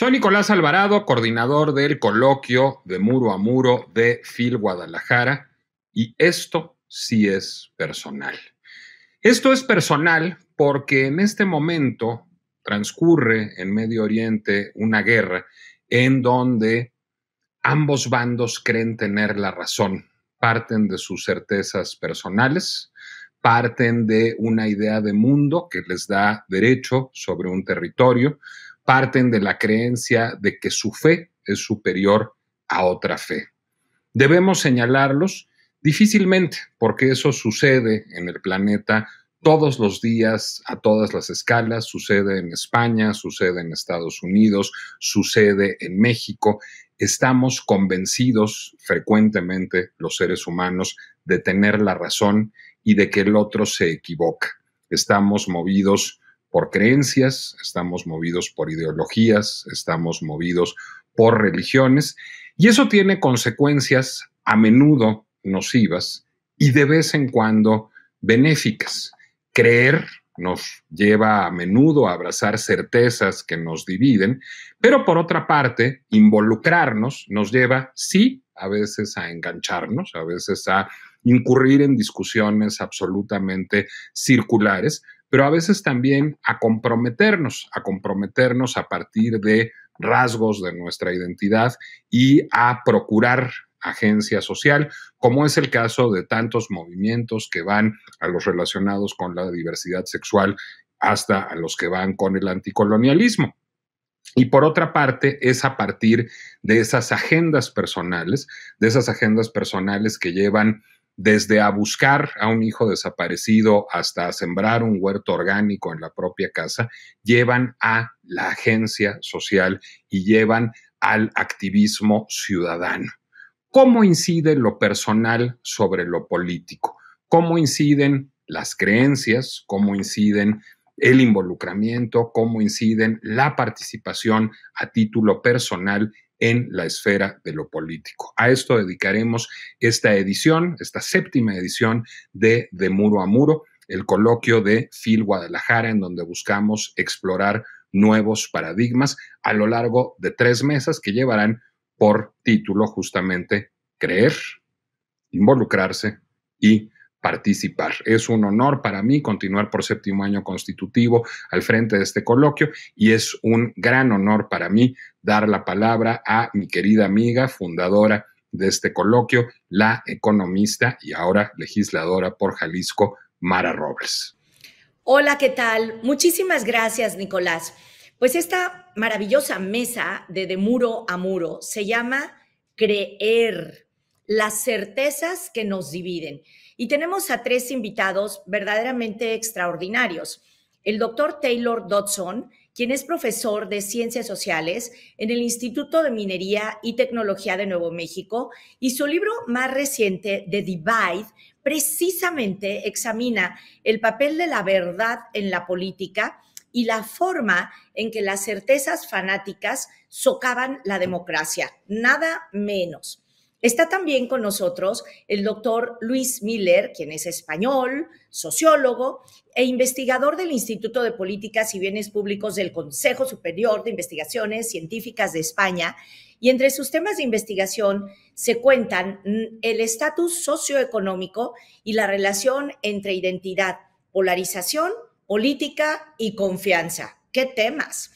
Soy Nicolás Alvarado, coordinador del coloquio de Muro a Muro de FIL Guadalajara, y esto sí es personal. Esto es personal porque en este momento transcurre en Medio Oriente una guerra en donde ambos bandos creen tener la razón, parten de sus certezas personales, parten de una idea de mundo que les da derecho sobre un territorio, parten de la creencia de que su fe es superior a otra fe. Debemos señalarlos difícilmente, porque eso sucede en el planeta todos los días, a todas las escalas, sucede en España, sucede en Estados Unidos, sucede en México. Estamos convencidos frecuentemente los seres humanos de tener la razón y de que el otro se equivoca. Estamos movidos por creencias, estamos movidos por ideologías, estamos movidos por religiones, y eso tiene consecuencias a menudo nocivas y de vez en cuando benéficas. Creer nos lleva a menudo a abrazar certezas que nos dividen, pero por otra parte, involucrarnos nos lleva, sí, a veces a engancharnos, a veces a incurrir en discusiones absolutamente circulares, pero a veces también a comprometernos, a comprometernos a partir de rasgos de nuestra identidad y a procurar agencia social, como es el caso de tantos movimientos que van a los relacionados con la diversidad sexual hasta a los que van con el anticolonialismo. Y por otra parte, es a partir de esas agendas personales, de esas agendas personales que llevan desde a buscar a un hijo desaparecido hasta a sembrar un huerto orgánico en la propia casa, llevan a la agencia social y llevan al activismo ciudadano. ¿Cómo incide lo personal sobre lo político? ¿Cómo inciden las creencias? ¿Cómo inciden el involucramiento? ¿Cómo inciden la participación a título personal en la esfera de lo político. A esto dedicaremos esta edición, esta séptima edición de De Muro a Muro, el coloquio de Phil Guadalajara, en donde buscamos explorar nuevos paradigmas a lo largo de tres mesas que llevarán por título justamente creer, involucrarse y participar. Es un honor para mí continuar por séptimo año constitutivo al frente de este coloquio y es un gran honor para mí dar la palabra a mi querida amiga fundadora de este coloquio, la economista y ahora legisladora por Jalisco, Mara Robles. Hola, ¿qué tal? Muchísimas gracias, Nicolás. Pues esta maravillosa mesa de de muro a muro se llama creer, las certezas que nos dividen. Y tenemos a tres invitados verdaderamente extraordinarios. El doctor Taylor Dodson, quien es profesor de Ciencias Sociales en el Instituto de Minería y Tecnología de Nuevo México, y su libro más reciente, The Divide, precisamente examina el papel de la verdad en la política y la forma en que las certezas fanáticas socavan la democracia, nada menos. Está también con nosotros el doctor Luis Miller, quien es español, sociólogo e investigador del Instituto de Políticas y Bienes Públicos del Consejo Superior de Investigaciones Científicas de España. Y entre sus temas de investigación se cuentan mm, el estatus socioeconómico y la relación entre identidad, polarización, política y confianza. ¿Qué temas?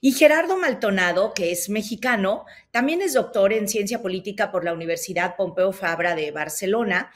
Y Gerardo Maltonado, que es mexicano, también es doctor en ciencia política por la Universidad Pompeu Fabra de Barcelona,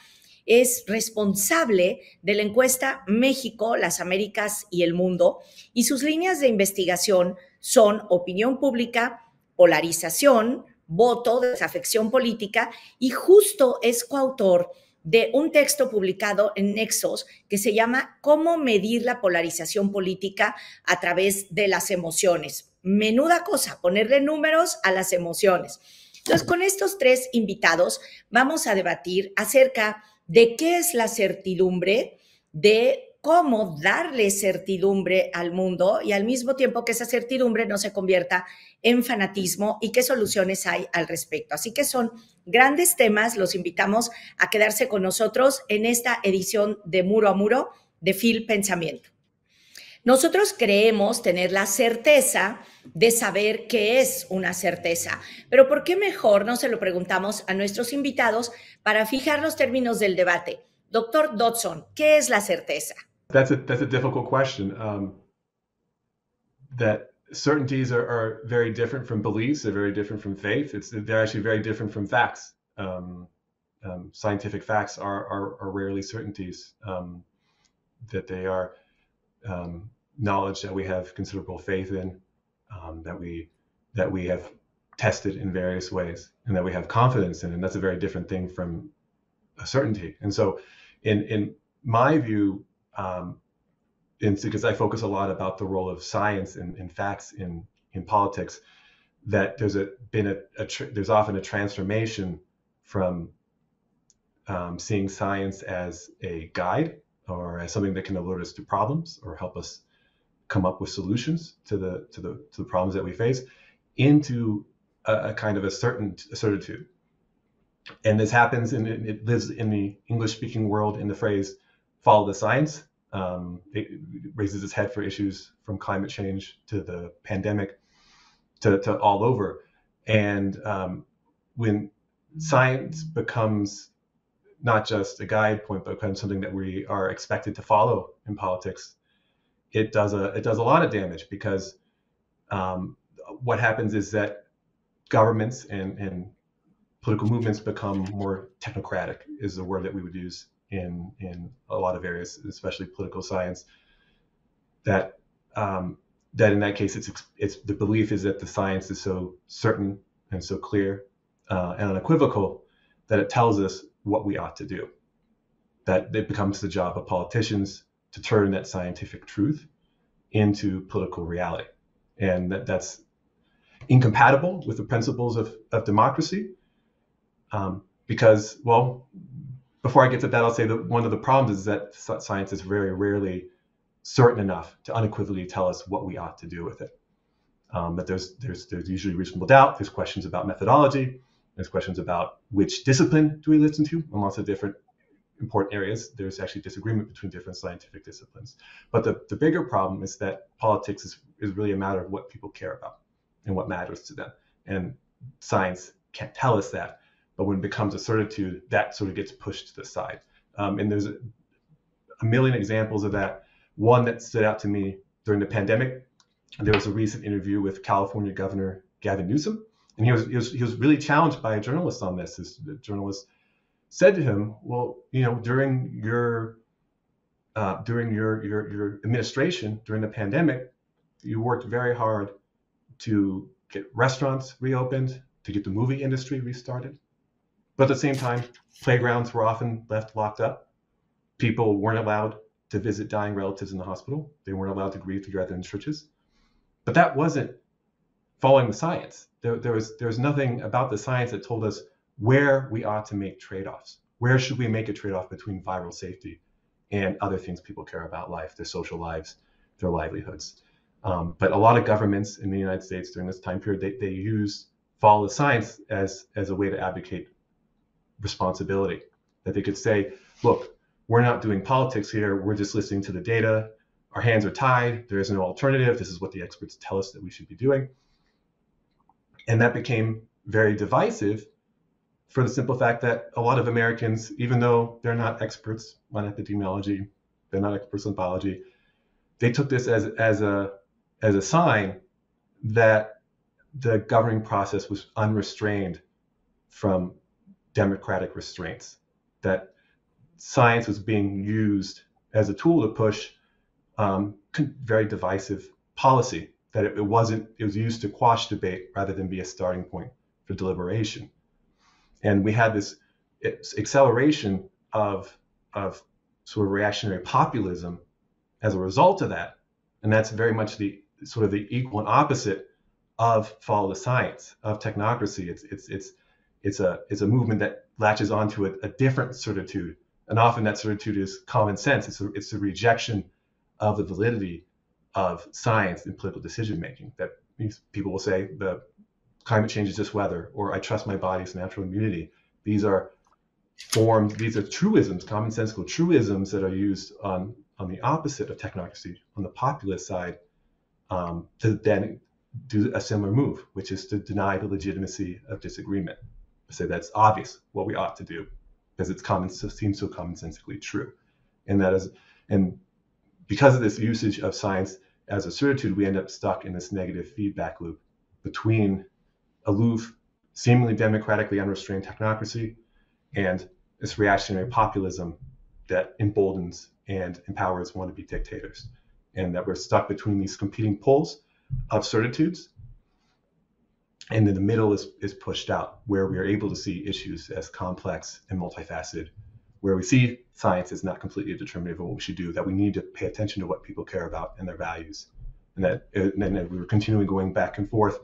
es responsable de la encuesta México, las Américas y el Mundo, y sus líneas de investigación son opinión pública, polarización, voto, desafección política, y justo es coautor de un texto publicado en Nexos que se llama Cómo medir la polarización política a través de las emociones menuda cosa, ponerle números a las emociones. Entonces, con estos tres invitados vamos a debatir acerca de qué es la certidumbre, de cómo darle certidumbre al mundo y al mismo tiempo que esa certidumbre no se convierta en fanatismo y qué soluciones hay al respecto. Así que son grandes temas, los invitamos a quedarse con nosotros en esta edición de Muro a Muro de Phil Pensamiento. Nosotros creemos tener la certeza de saber qué es una certeza. Pero ¿por qué mejor no se lo preguntamos a nuestros invitados para fijar los términos del debate? Doctor Dodson, ¿qué es la certeza? That's a, that's a difficult question. Um, that certainties are, are, very different from beliefs, they're very different from faith. It's, they're actually very different from facts. Um, um, scientific facts are, are, are rarely certainties, um, that they are um, knowledge that we have considerable faith in um, that we that we have tested in various ways and that we have confidence in, and that's a very different thing from a certainty. And so, in in my view, um, in, because I focus a lot about the role of science and, and facts in in politics, that there's a been a, a tr- there's often a transformation from um, seeing science as a guide or as something that can alert us to problems or help us come up with solutions to the to the to the problems that we face into a, a kind of a certain certitude and this happens and it lives in the english speaking world in the phrase follow the science um, it raises its head for issues from climate change to the pandemic to, to all over and um, when science becomes not just a guide point but becomes something that we are expected to follow in politics it does a it does a lot of damage because um, what happens is that governments and, and political movements become more technocratic is the word that we would use in in a lot of areas, especially political science. That um, that in that case, it's it's the belief is that the science is so certain and so clear uh, and unequivocal that it tells us what we ought to do. That it becomes the job of politicians to turn that scientific truth into political reality. And that, that's incompatible with the principles of, of democracy. Um, because, well, before I get to that, I'll say that one of the problems is that science is very rarely certain enough to unequivocally tell us what we ought to do with it. Um, that there's, there's, there's usually reasonable doubt, there's questions about methodology, there's questions about which discipline do we listen to, and lots of different important areas, there's actually disagreement between different scientific disciplines. But the, the bigger problem is that politics is, is really a matter of what people care about and what matters to them. And science can't tell us that. But when it becomes a certitude, that sort of gets pushed to the side. Um, and there's a, a million examples of that. One that stood out to me during the pandemic, there was a recent interview with California Governor Gavin Newsom. And he was, he was, he was really challenged by a journalist on this. This journalist said to him, "Well, you know, during your uh, during your, your your administration during the pandemic, you worked very hard to get restaurants reopened, to get the movie industry restarted, but at the same time, playgrounds were often left locked up. People weren't allowed to visit dying relatives in the hospital. They weren't allowed to grieve together in churches. But that wasn't following the science. There, there was there was nothing about the science that told us where we ought to make trade-offs. Where should we make a trade-off between viral safety and other things people care about life, their social lives, their livelihoods? Um, but a lot of governments in the United States during this time period, they, they use follow the science as, as a way to advocate responsibility. That they could say, look, we're not doing politics here. We're just listening to the data. Our hands are tied. There is no alternative. This is what the experts tell us that we should be doing. And that became very divisive for the simple fact that a lot of Americans, even though they're not experts on epidemiology, they're not experts on biology, they took this as as a as a sign that the governing process was unrestrained from democratic restraints, that science was being used as a tool to push um, very divisive policy, that it, it wasn't, it was used to quash debate rather than be a starting point for deliberation and we had this acceleration of of sort of reactionary populism as a result of that, and that's very much the sort of the equal and opposite of follow the science of technocracy. It's it's it's it's a it's a movement that latches onto a, a different certitude, and often that certitude is common sense. It's a, it's a rejection of the validity of science in political decision making. That people will say the climate change is just weather, or I trust my body's natural immunity. These are forms, these are truisms, commonsensical truisms that are used on, on the opposite of technocracy, on the populist side, um, to then do a similar move, which is to deny the legitimacy of disagreement. Say so that's obvious what we ought to do because it's common, so seems so commonsensically true. And that is, and because of this usage of science as a certitude, we end up stuck in this negative feedback loop between aloof, seemingly democratically unrestrained technocracy and this reactionary populism that emboldens and empowers wannabe dictators. And that we're stuck between these competing poles of certitudes. And then the middle is, is pushed out, where we are able to see issues as complex and multifaceted, where we see science is not completely determinative of what we should do, that we need to pay attention to what people care about and their values. And that and then we're continually going back and forth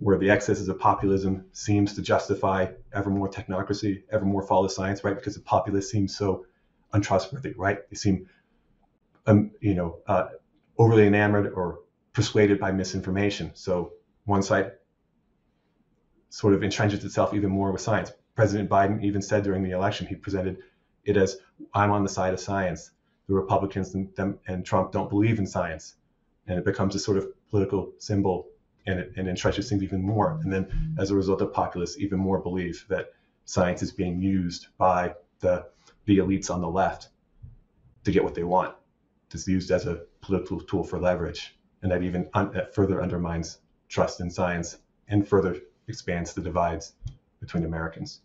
where the excesses of populism seems to justify ever more technocracy, ever more follow science, right? Because the populists seem so untrustworthy, right? They seem, um, you know, uh, overly enamored or persuaded by misinformation. So one side sort of entrenches itself even more with science. President Biden even said during the election, he presented it as, I'm on the side of science. The Republicans and, them, and Trump don't believe in science. And it becomes a sort of political symbol and it, and it stretches things even more. And then as a result, the populace even more believe that science is being used by the the elites on the left to get what they want. It's used as a political tool for leverage, and that even un, that further undermines trust in science and further expands the divides between Americans.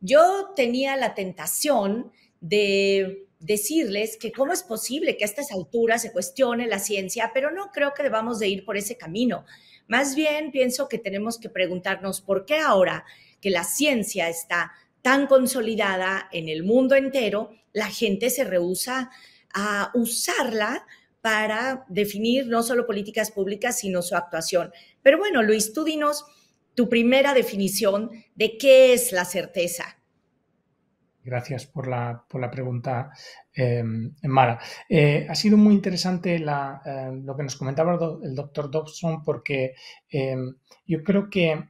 Yo tenía la tentación de decirles que cómo es posible que a estas alturas se cuestione la ciencia, pero no creo que debamos de ir por ese camino. Más bien pienso que tenemos que preguntarnos por qué ahora que la ciencia está tan consolidada en el mundo entero, la gente se rehúsa a usarla para definir no solo políticas públicas, sino su actuación. Pero bueno, Luis, tú dinos tu primera definición de qué es la certeza. Gracias por la, por la pregunta, em, Mara. Eh, ha sido muy interesante em, lo que nos comentaba el doctor Dobson porque em, yo creo que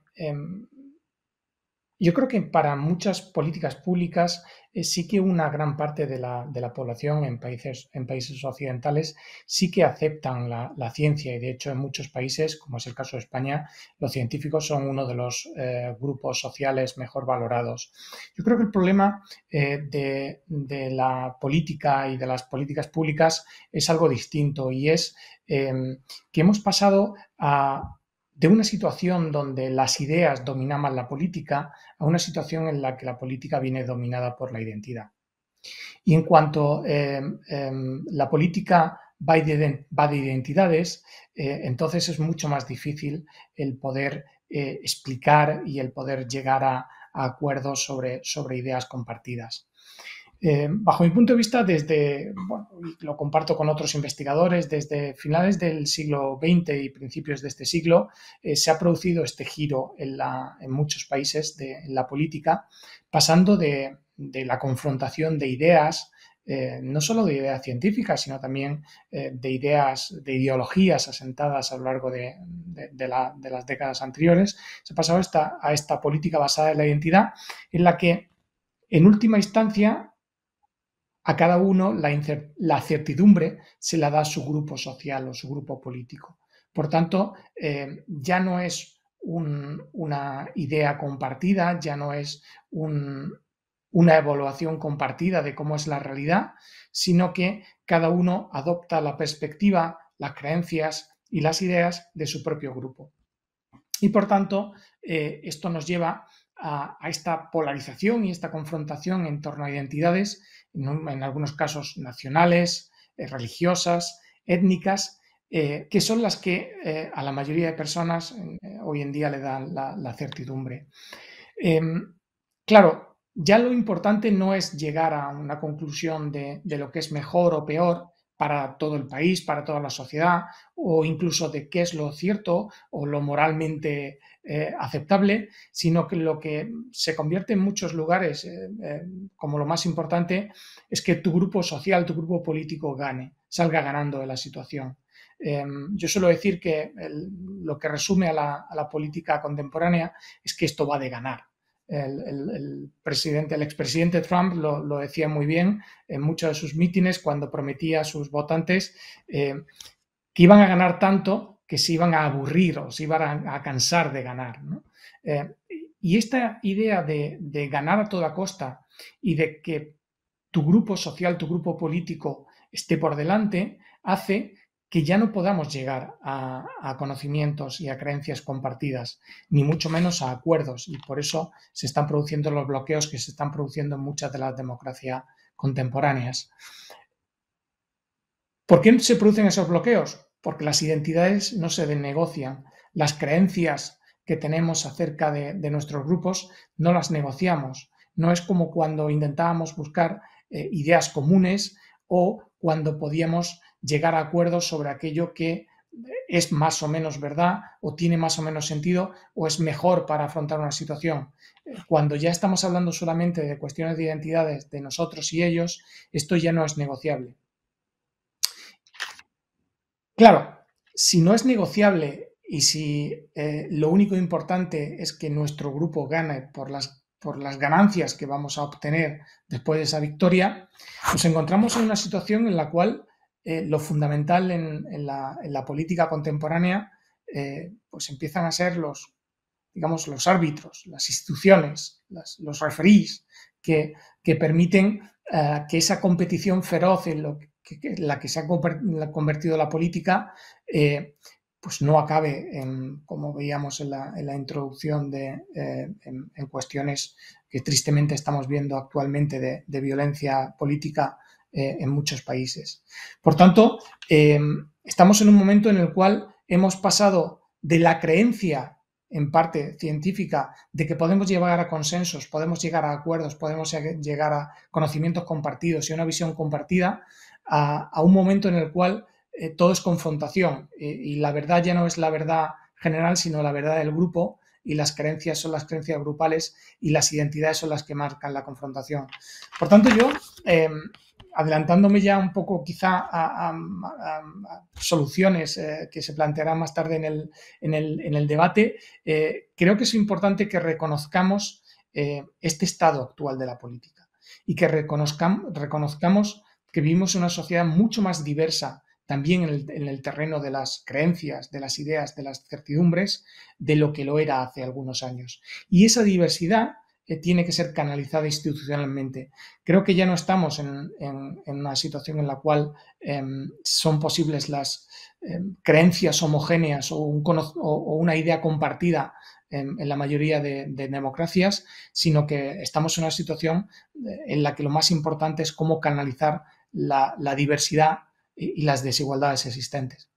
yo creo que para muchas políticas públicas eh, sí que una gran parte de la, población en países, en países occidentales sí que aceptan la, ciencia y de hecho en muchos países, como es el caso de España, los científicos son uno de los eh, grupos sociales mejor valorados. Yo creo que el problema eh, de, la política y de las políticas públicas es algo distinto y es em, que hemos pasado a de una situación donde las ideas dominaban la política a una situación en la que la política viene dominada por la identidad. Y en cuanto em, em, la política va de, identidades, eh, entonces es mucho más difícil el poder eh, explicar y el poder llegar a, acuerdos sobre ideas compartidas. Eh, bajo mi punto de vista, desde, bueno, lo comparto con otros investigadores, desde finales del siglo XX y principios de este siglo, eh, se ha producido este giro en, muchos países de la política, pasando de, la confrontación de ideas, eh, no solo de ideas científicas, sino también de ideas, de ideologías asentadas a lo largo de, las décadas anteriores, se ha pasado esta, a esta política basada en la identidad, en la que, en última instancia, a cada uno la, certidumbre se la da su grupo social o su grupo político. Por tanto, eh, ya no es una idea compartida, ya no es una evaluación compartida de cómo es la realidad, sino que cada uno adopta la perspectiva, las creencias y las ideas de su propio grupo. Y por tanto, eh, esto nos lleva a, esta polarización y esta confrontación en torno a identidades en algunos casos nacionales, eh, religiosas, étnicas, eh, que son las que eh, a la mayoría de personas hoy en día le dan la, certidumbre. Em, claro, ya lo importante no es llegar a una conclusión de, de lo que es mejor o peor, para todo el país, para toda la sociedad, o incluso de qué es lo cierto o lo moralmente eh, aceptable, sino que lo que se convierte en muchos lugares eh, eh, como lo más importante es que tu grupo social, tu grupo político gane, salga ganando de la situación. Em, yo suelo decir que lo que resume a la política contemporánea es que esto va de ganar. El, el, presidente, expresidente Trump lo, decía muy bien en muchos de sus mítines cuando prometía a sus votantes eh, que iban a ganar tanto que se iban a aburrir o se iban a, cansar de ganar. Eh, y esta idea de, de, ganar a toda costa y de que tu grupo social, tu grupo político esté por delante, hace que ya no podamos llegar a, conocimientos y a creencias compartidas, ni mucho menos a acuerdos. Y por eso se están produciendo los bloqueos que se están produciendo en muchas de las democracias contemporáneas. ¿Por qué se producen esos bloqueos? Porque las identidades no se negocian, las creencias que tenemos acerca de, nuestros grupos no las negociamos. No es como cuando intentábamos buscar eh, ideas comunes o cuando podíamos llegar a acuerdos sobre aquello que es más o menos verdad o tiene más o menos sentido o es mejor para afrontar una situación. Cuando ya estamos hablando solamente de cuestiones de identidades de nosotros y ellos, esto ya no es negociable. Claro, si no es negociable y si eh, lo único importante es que nuestro grupo gane por las, por las ganancias que vamos a obtener después de esa victoria, nos encontramos en una situación en la cual eh, lo fundamental en, la, política contemporánea, eh, pues empiezan a ser los, digamos, los árbitros, las instituciones, los referís que, permiten eh, que esa competición feroz en, lo que, la que se ha convertido la política, pues no acabe, como veíamos en la, introducción, de, en, cuestiones que tristemente estamos viendo actualmente de violencia política eh, en muchos países. Por tanto, eh, estamos en un momento en el cual hemos pasado de la creencia en parte científica de que podemos llegar a consensos, podemos llegar a acuerdos, podemos llegar a conocimientos compartidos y una visión compartida, a, un momento en el cual eh, todo es confrontación y la verdad ya no es la verdad general, sino la verdad del grupo y las creencias son las creencias grupales y las identidades son las que marcan la confrontación. Por tanto, yo adelantándome ya un poco quizá a, soluciones eh, que se plantearán más tarde en el, debate, eh, creo que es importante que reconozcamos eh, este estado actual de la política y que reconozcamos que vivimos en una sociedad mucho más diversa también en el, en el, terreno de las creencias, de las ideas, de las certidumbres, de lo que lo era hace algunos años. Y esa diversidad tiene que ser canalizada institucionalmente. Creo que ya no estamos en, una situación en la cual em, son posibles las em, creencias homogéneas o, una idea compartida em, en la mayoría de, democracias, sino que estamos en una situación eh, en la que lo más importante es cómo canalizar la, diversidad y las desigualdades existentes.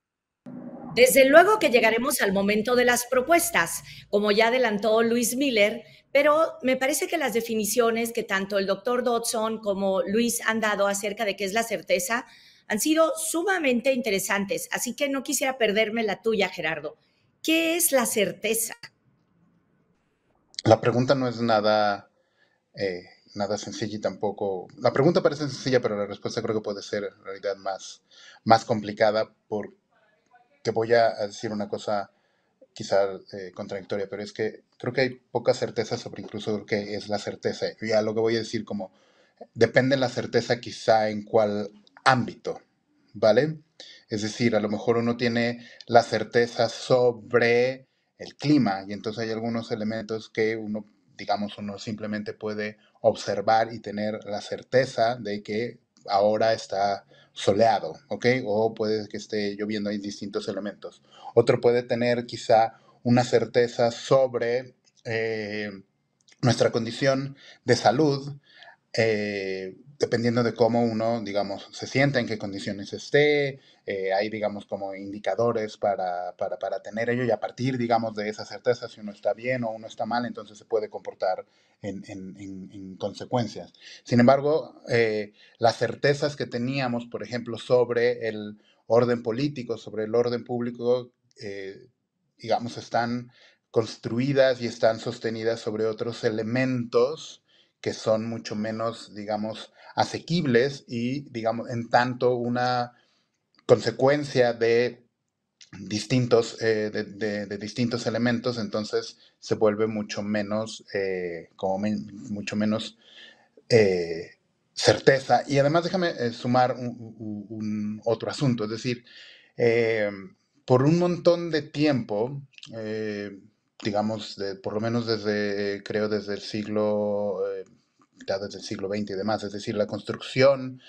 Desde luego que llegaremos al momento de las propuestas. Como ya adelantó Luis Miller, pero me parece que las definiciones que tanto el doctor Dodson como Luis han dado acerca de qué es la certeza han sido sumamente interesantes. Así que no quisiera perderme la tuya, Gerardo. ¿Qué es la certeza? La pregunta no es nada, eh, nada sencilla y tampoco. La pregunta parece sencilla, pero la respuesta creo que puede ser en realidad más, más complicada porque voy a decir una cosa quizá eh, contradictoria, pero es que creo que hay poca certeza sobre incluso qué es la certeza. Y a lo que voy a decir como, depende la certeza quizá en cuál ámbito, ¿vale? Es decir, a lo mejor uno tiene la certeza sobre el clima y entonces hay algunos elementos que uno, digamos, uno simplemente puede observar y tener la certeza de que ahora está soleado, ¿ok? O puede que esté lloviendo, hay distintos elementos. Otro puede tener quizá una certeza sobre eh, nuestra condición de salud, eh, dependiendo de cómo uno, digamos, se sienta, en qué condiciones esté, eh, hay, digamos, como indicadores para, tener ello y a partir, digamos, de esa certeza, si uno está bien o uno está mal, entonces se puede comportar en, consecuencias. Sin embargo, eh, las certezas que teníamos, por ejemplo, sobre el orden político, sobre el orden público, eh, digamos, están construidas y están sostenidas sobre otros elementos que son mucho menos, digamos, asequibles y, digamos, en tanto una consecuencia de distintos, eh, de, distintos elementos, entonces se vuelve mucho menos, eh, como mucho menos eh, certeza. Y además déjame sumar un, otro asunto, es decir, por un montón de tiempo, digamos, por lo menos desde, creo, desde el siglo desde el siglo XX y demás, es decir, la construcción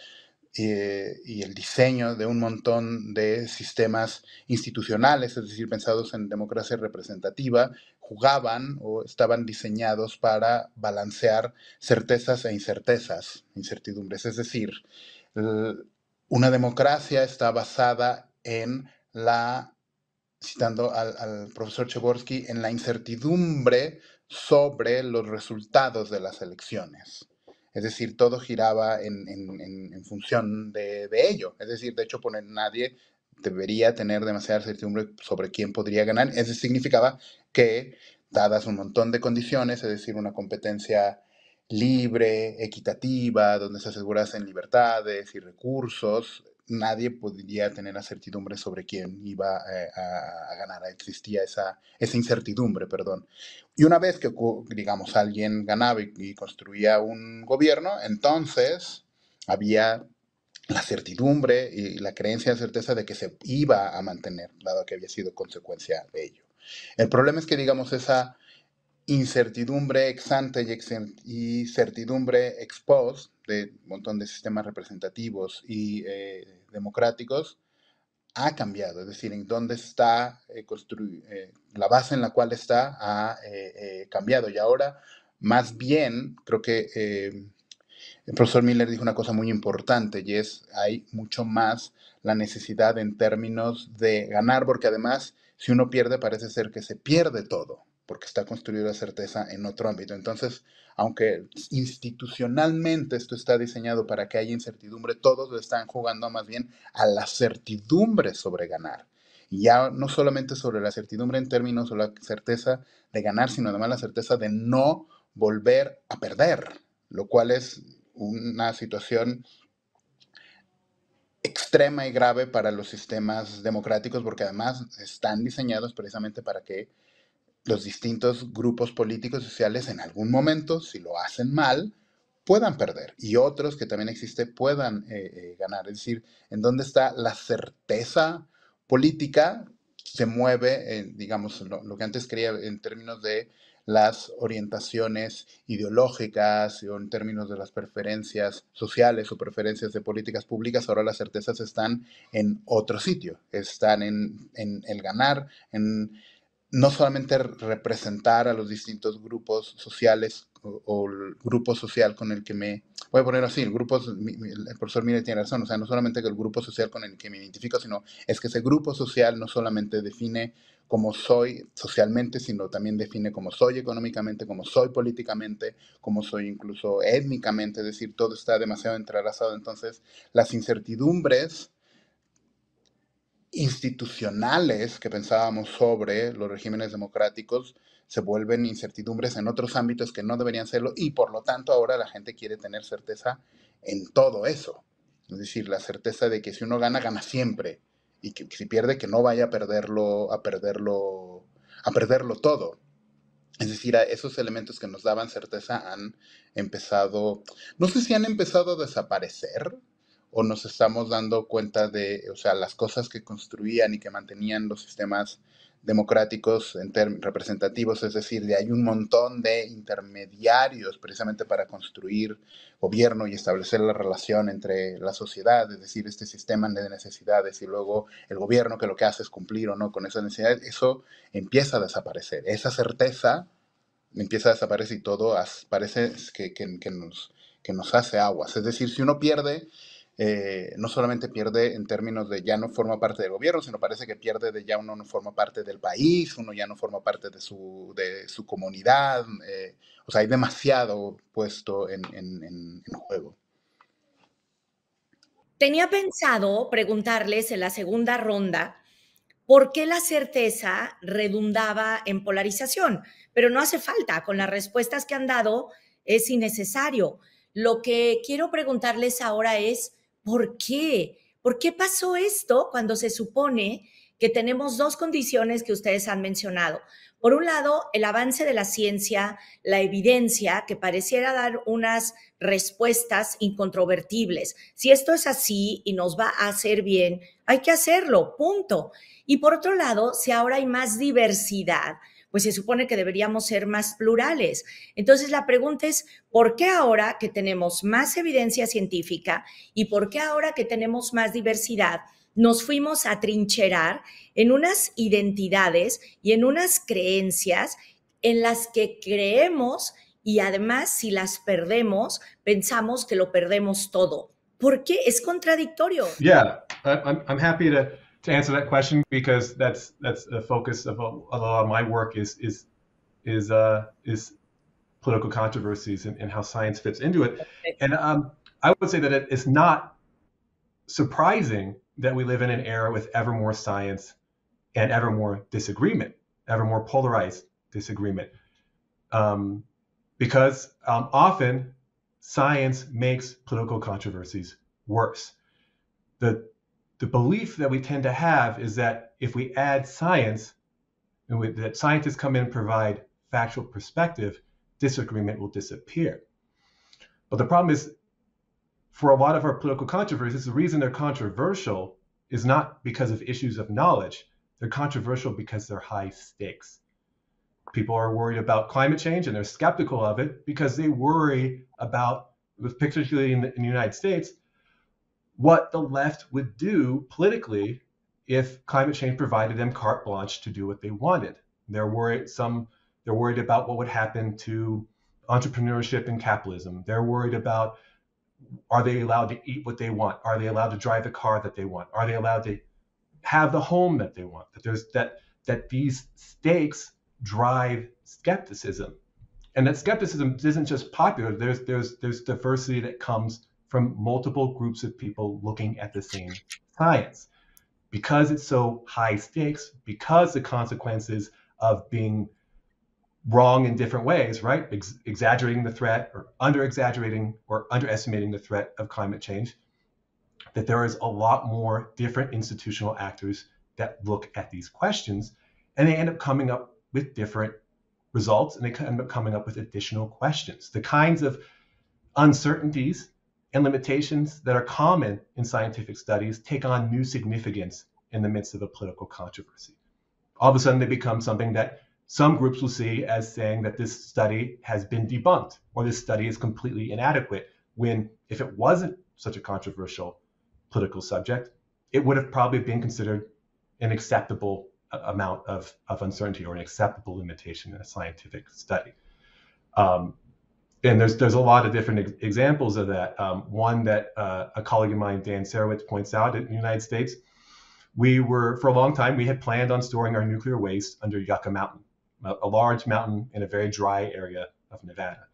eh, y el diseño de un montón de sistemas institucionales, es decir, pensados en democracia representativa, jugaban o estaban diseñados para balancear certezas e incertezas, incertidumbres. Es decir, una democracia está basada en la citando al, profesor Cheborsky en la incertidumbre sobre los resultados de las elecciones. Es decir, todo giraba en, función de, ello. Es decir, de hecho, poner nadie debería tener demasiada certidumbre sobre quién podría ganar. Eso significaba que, dadas un montón de condiciones, es decir, una competencia libre, equitativa, donde se asegurasen libertades y recursos, nadie podría tener la certidumbre sobre quién iba eh, a, ganar. Existía esa, incertidumbre, perdón. Y una vez que, digamos, alguien ganaba y, construía un gobierno, entonces había la certidumbre y la creencia de certeza de que se iba a mantener, dado que había sido consecuencia de ello. El problema es que, digamos, esa incertidumbre ex ante y certidumbre ex post de un montón de sistemas representativos y eh, democráticos, ha cambiado, es decir, en dónde está eh, eh, la base en la cual está ha cambiado. Y ahora, más bien, creo que el profesor Miller dijo una cosa muy importante y es, hay mucho más la necesidad en términos de ganar, porque además, si uno pierde, parece ser que se pierde todo porque está construida la certeza en otro ámbito. Entonces, aunque institucionalmente esto está diseñado para que haya incertidumbre, todos lo están jugando más bien a la certidumbre sobre ganar. Y ya no solamente sobre la certidumbre en términos de la certeza de ganar, sino además la certeza de no volver a perder, lo cual es una situación extrema y grave para los sistemas democráticos, porque además están diseñados precisamente para que los distintos grupos políticos y sociales en algún momento, si lo hacen mal, puedan perder y otros que también existe puedan eh, eh, ganar. Es decir, en dónde está la certeza política se mueve, digamos, lo, que antes creía en términos de las orientaciones ideológicas o en términos de las preferencias sociales o preferencias de políticas públicas, ahora las certezas están en otro sitio, están en, en el ganar, en no solamente representar a los distintos grupos sociales o, el grupo social con el que me, voy a poner así, el grupo, el profesor Mire tiene razón, o sea, no solamente que el grupo social con el que me identifico, sino es que ese grupo social no solamente define cómo soy socialmente, sino también define cómo soy económicamente, cómo soy políticamente, cómo soy incluso étnicamente, es decir, todo está demasiado entrelazado, entonces las incertidumbres institucionales que pensábamos sobre los regímenes democráticos se vuelven incertidumbres en otros ámbitos que no deberían serlo y por lo tanto ahora la gente quiere tener certeza en todo eso. Es decir, la certeza de que si uno gana, gana siempre y que si pierde, que no vaya a perderlo, a perderlo, a perderlo todo. Es decir, esos elementos que nos daban certeza han empezado, no sé si han empezado a desaparecer, nos estamos dando cuenta de, o sea, las cosas que construían y que mantenían los sistemas democráticos en representativos, es decir, hay un montón de intermediarios precisamente para construir gobierno y establecer la relación entre la sociedad, es decir, este sistema de necesidades y luego el gobierno que lo que hace es cumplir o no con esas necesidades, eso empieza a desaparecer. Esa certeza empieza a desaparecer y todo parece que, que nos, que nos hace aguas. Es decir, si uno pierde eh, no solamente pierde en términos de ya no forma parte del gobierno, sino parece que pierde de ya uno no forma parte del país, uno ya no forma parte de su, de su comunidad. Eh, o sea, hay demasiado puesto en juego. Tenía pensado preguntarles en la segunda ronda por qué la certeza redundaba en polarización, pero no hace falta, con las respuestas que han dado es innecesario. Lo que quiero preguntarles ahora es, ¿por qué? ¿Por qué pasó esto cuando se supone que tenemos dos condiciones que ustedes han mencionado? Por un lado, el avance de la ciencia, la evidencia que pareciera dar unas respuestas incontrovertibles. Si esto es así y nos va a hacer bien, hay que hacerlo, punto. Y por otro lado, si ahora hay más diversidad, pues se supone que deberíamos ser más plurales. Entonces la pregunta es, ¿por qué ahora que tenemos más evidencia científica y por qué ahora que tenemos más diversidad? nos fuimos a trincherar en unas identidades y en unas creencias en las que creemos y además si las perdemos, pensamos que lo perdemos todo. ¿Por qué? Es contradictorio. Yeah, I'm, to answer that question because that's that's the focus of a, a lot of my work is is is uh, is political controversies and, and, how science fits into it. And um, I would say that it's not surprising that we live in an era with ever more science and ever more disagreement, ever more polarized disagreement, um, because um, often science makes political controversies worse. The the belief that we tend to have is that if we add science, and we, that scientists come in and provide factual perspective, disagreement will disappear. But the problem is, for a lot of our political controversies, the reason they're controversial is not because of issues of knowledge. They're controversial because they're high stakes. People are worried about climate change and they're skeptical of it because they worry about, particularly in the, in the United States, what the left would do politically if climate change provided them carte blanche to do what they wanted. They're worried some they're worried about what would happen to entrepreneurship and capitalism. They're worried about are they allowed to eat what they want? Are they allowed to drive the car that they want? Are they allowed to have the home that they want? That there's that that these stakes drive skepticism. And that skepticism isn't just popular. There's there's there's diversity that comes from multiple groups of people looking at the same science. Because it's so high stakes, because the consequences of being wrong in different ways, right? Ex- exaggerating the threat or under exaggerating or underestimating the threat of climate change, that there is a lot more different institutional actors that look at these questions and they end up coming up with different results and they end up coming up with additional questions. The kinds of uncertainties and limitations that are common in scientific studies take on new significance in the midst of a political controversy. All of a sudden, they become something that some groups will see as saying that this study has been debunked or this study is completely inadequate, when if it wasn't such a controversial political subject, it would have probably been considered an acceptable amount of, of uncertainty or an acceptable limitation in a scientific study. Um, and there's there's a lot of different ex- examples of that. Um, one that uh, a colleague of mine, Dan Sarowitz, points out in the United States, we were for a long time we had planned on storing our nuclear waste under Yucca Mountain, a, a large mountain in a very dry area of Nevada.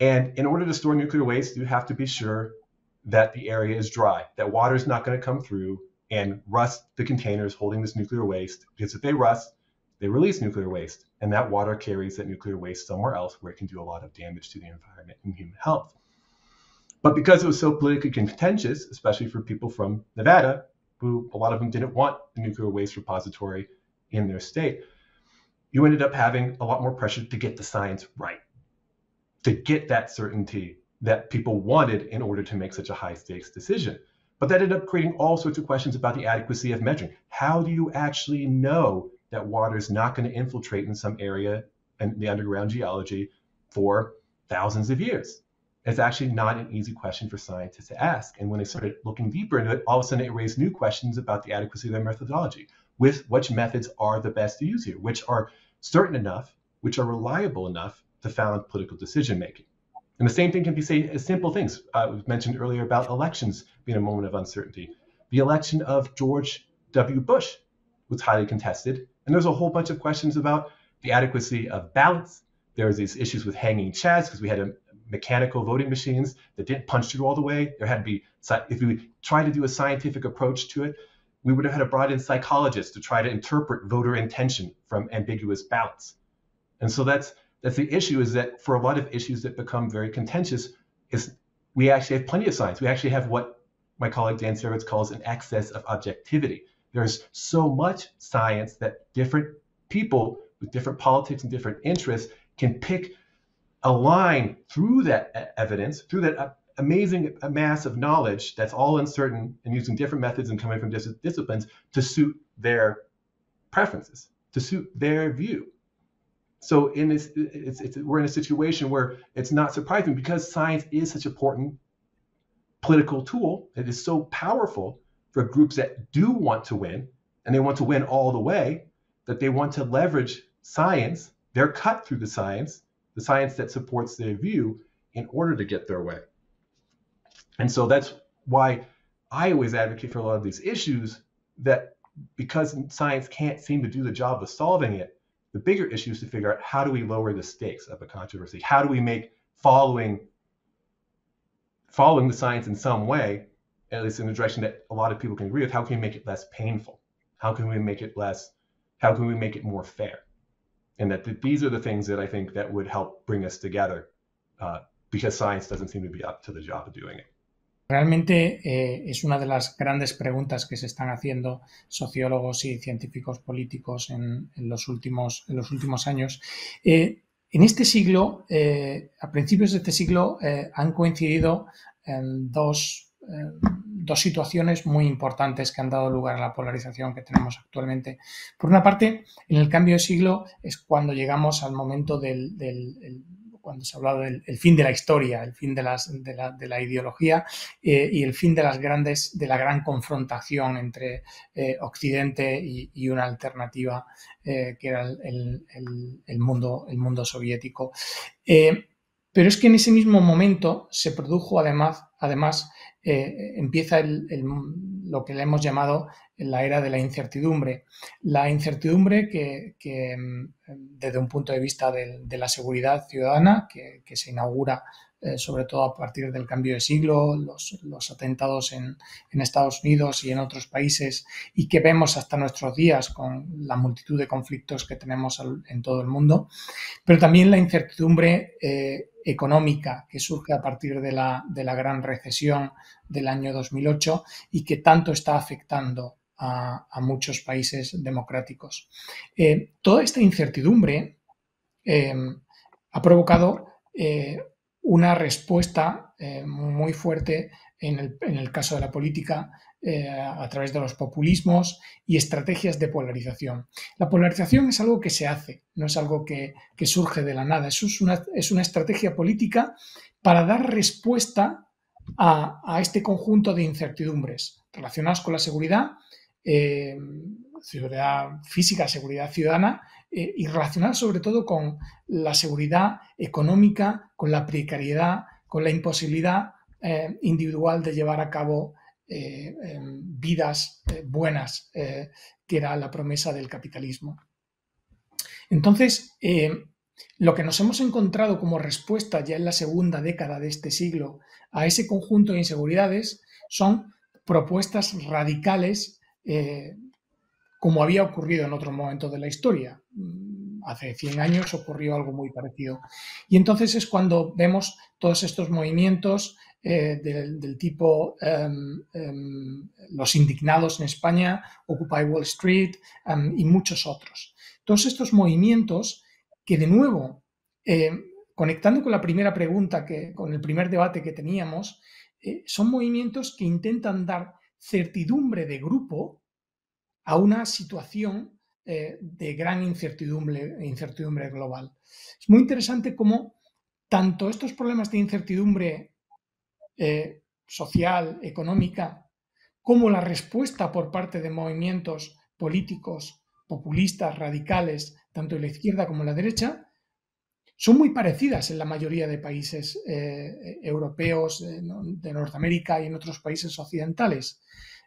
And in order to store nuclear waste, you have to be sure that the area is dry, that water is not going to come through and rust the containers holding this nuclear waste. Because if they rust, they release nuclear waste, and that water carries that nuclear waste somewhere else where it can do a lot of damage to the environment and human health. But because it was so politically contentious, especially for people from Nevada, who a lot of them didn't want the nuclear waste repository in their state, you ended up having a lot more pressure to get the science right, to get that certainty that people wanted in order to make such a high stakes decision. But that ended up creating all sorts of questions about the adequacy of measuring. How do you actually know that water is not going to infiltrate in some area in the underground geology for thousands of years? It's actually not an easy question for scientists to ask. And when they started looking deeper into it, all of a sudden it raised new questions about the adequacy of their methodology. With which methods are the best to use here, which are certain enough, which are reliable enough to found political decision making. And the same thing can be said as uh, simple things. Uh, we mentioned earlier about elections being a moment of uncertainty. The election of George W. Bush was highly contested, and there's a whole bunch of questions about the adequacy of ballots. There these issues with hanging chads because we had a, mechanical voting machines that didn't punch through all the way. There had to be, if we tried to do a scientific approach to it, we would have had to brought in psychologists to try to interpret voter intention from ambiguous ballots. And so that's that's the issue is that for a lot of issues that become very contentious, is we actually have plenty of science. We actually have what my colleague Dan Servitz calls an excess of objectivity. There's so much science that different people with different politics and different interests can pick a line through that evidence, through that uh, amazing mass of knowledge that's all uncertain and using different methods and coming from different disciplines to suit their preferences, to suit their view. So in this, it's, it's, we're in a situation where it's not surprising because science is such an important political tool. It is so powerful for groups that do want to win and they want to win all the way, that they want to leverage science, their cut through the science, the science that supports their view in order to get their way. And so that's why I always advocate for a lot of these issues that because science can't seem to do the job of solving it, the bigger issue is to figure out how do we lower the stakes of a controversy? How do we make following following the science in some way at least in a direction that a lot of people can agree with, how can we make it less painful? How can we make it less, how can we make it more fair? And that th- these are the things that I think that would help bring us together uh, because science doesn't seem to be up to the job of doing it. Realmente eh, es una de las grandes preguntas que se están haciendo sociólogos y científicos políticos en, en los, últimos, en los últimos años. Eh, en este siglo, eh, a principios de este siglo, eh, han coincidido en dos Eh, dos situaciones muy importantes que han dado lugar a la polarización que tenemos actualmente. Por una parte, en el cambio de siglo es cuando llegamos al momento del, cuando se ha hablado del fin de la historia, el fin de, la, ideología eh, y el fin de las grandes, de la gran confrontación entre eh, Occidente y, una alternativa que era el, el, mundo, el mundo soviético. pero es que en ese mismo momento se produjo además, además eh, empieza el, lo que le hemos llamado en la era de la incertidumbre. La incertidumbre que, mm, desde un punto de vista de, la seguridad ciudadana, que, se inaugura eh, sobre todo a partir del cambio de siglo, los, atentados en, Estados Unidos y en otros países, y que vemos hasta nuestros días con la multitud de conflictos que tenemos en todo el mundo, pero también la incertidumbre eh, económica que surge a partir de la, de la gran recesión del año 2008 y que tanto está afectando a, muchos países democráticos. Eh, toda esta incertidumbre eh, ha provocado eh, una respuesta muy fuerte en el, caso de la política a través de los populismos y estrategias de polarización. La polarización es algo que se hace, no es algo que, surge de la nada, es, una, estrategia política para dar respuesta a, a, este conjunto de incertidumbres relacionadas con la seguridad eh, seguridad física, seguridad ciudadana, eh, y relacionada sobre todo con la seguridad económica, con la precariedad, con la imposibilidad eh, individual de llevar a cabo em, vidas buenas, que era la promesa del capitalismo. Entonces, lo que nos hemos encontrado como respuesta ya en la segunda década de este siglo a ese conjunto de inseguridades son propuestas radicales eh, como había ocurrido en otro momento de la historia. Mm, hace 100 años ocurrió algo muy parecido. Y entonces es cuando vemos todos estos movimientos eh, del, tipo em, em, Los Indignados en España, Occupy Wall Street em, y muchos otros. Todos estos movimientos que de nuevo, eh, conectando con la primera pregunta, que, con el primer debate que teníamos, son movimientos que intentan dar certidumbre de grupo a una situación eh, de gran incertidumbre, incertidumbre global. Es muy interesante cómo tanto estos problemas de incertidumbre eh, social, económica, como la respuesta por parte de movimientos políticos populistas, radicales, tanto de la izquierda como de la derecha, son muy parecidas en la mayoría de países eh, europeos, eh, de Norteamérica y en otros países occidentales.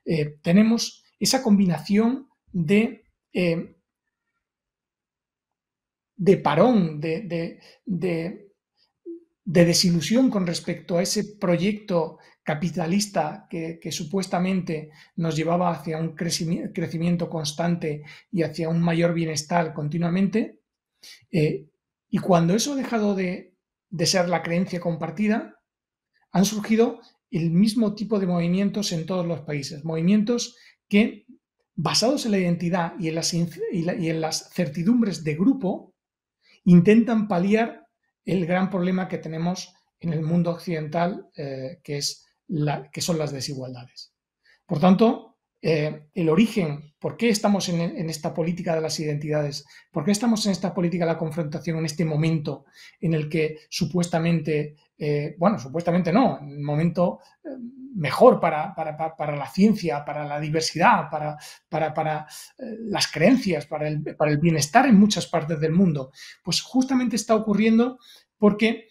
Eh, tenemos esa combinación de, de parón, de, de, desilusión con respecto a ese proyecto capitalista que, supuestamente nos llevaba hacia un crecimiento constante y hacia un mayor bienestar continuamente, y cuando eso ha dejado de, ser la creencia compartida, han surgido el mismo tipo de movimientos en todos los países, movimientos que, basados en la identidad y en las, certidumbres de grupo, intentan paliar el gran problema que tenemos en el mundo occidental, eh, que, es que son las desigualdades. Por tanto, eh, el origen, por qué estamos en, esta política de las identidades, por qué estamos en esta política de la confrontación en este momento en el que supuestamente, eh, bueno, supuestamente no, en el momento eh, mejor para, la ciencia, para la diversidad, para, las creencias, para el, bienestar en muchas partes del mundo. Pues justamente está ocurriendo porque